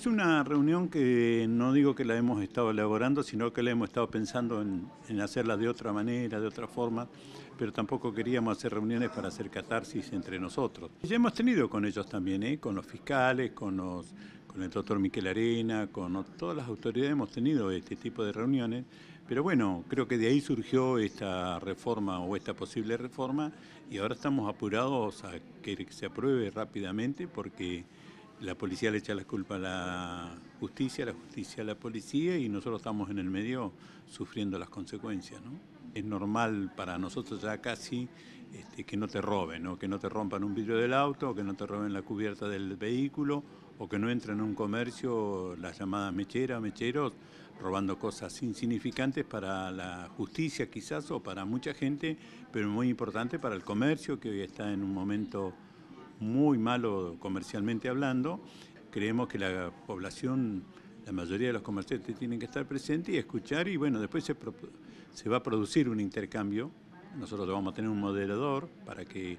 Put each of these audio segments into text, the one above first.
Es una reunión que no digo que la hemos estado elaborando, sino que la hemos estado pensando en, hacerla de otra manera, de otra forma, pero tampoco queríamos hacer reuniones para hacer catarsis entre nosotros. Ya hemos tenido con ellos también, ¿eh? con los fiscales, con, los, con el doctor Miquel Arena, con todas las autoridades hemos tenido este tipo de reuniones, pero bueno, creo que de ahí surgió esta reforma o esta posible reforma y ahora estamos apurados a que se apruebe rápidamente porque la policía le echa la culpa a la justicia, la justicia a la policía y nosotros estamos en el medio sufriendo las consecuencias. ¿no? Es normal para nosotros ya casi este, que no te roben, que no te rompan un vidrio del auto, que no te roben la cubierta del vehículo, o que no entren en un comercio las llamadas mecheras, mecheros, robando cosas insignificantes para la justicia quizás o para mucha gente, pero muy importante para el comercio que hoy está en un momento muy malo comercialmente hablando. Creemos que la población, la mayoría de los comerciantes tienen que estar presentes y escuchar y bueno, después se, va a producir un intercambio. Nosotros vamos a tener un moderador para que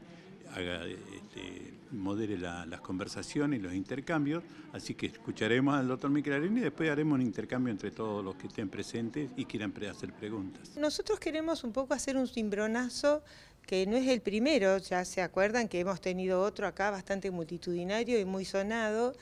haga, este, modere la, las conversaciones y los intercambios. Así que escucharemos al doctor Miquelarín y después haremos un intercambio entre todos los que estén presentes y quieran hacer preguntas. Nosotros queremos un poco hacer un cimbronazo que no es el primero, ya se acuerdan que hemos tenido otro acá bastante multitudinario y muy sonado,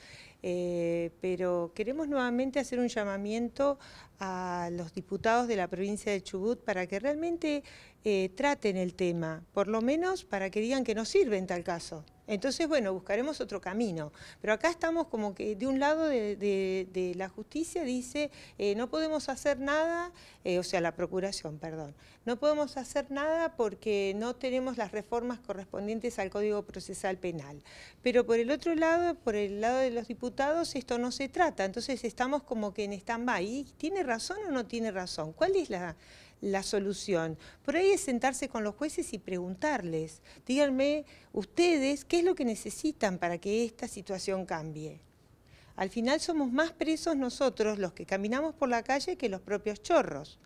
eh, pero queremos nuevamente hacer un llamamiento a los diputados de la provincia de Chubut para que realmente eh, traten el tema, por lo menos para que digan que nos sirve en tal caso. Entonces, bueno, buscaremos otro camino. Pero acá estamos como que de un lado de, la justicia dice, eh, no podemos hacer nada, eh, o sea, la procuración, perdón, no podemos hacer nada porque no tenemos las reformas correspondientes al Código Procesal Penal. Pero por el otro lado, por el lado de los diputados, esto no se trata. Entonces estamos como que en stand-by. ¿Tiene razón o no tiene razón? ¿Cuál es la la solución. Por ahí es sentarse con los jueces y preguntarles, díganme ustedes qué es lo que necesitan para que esta situación cambie. Al final somos más presos nosotros los que caminamos por la calle que los propios chorros.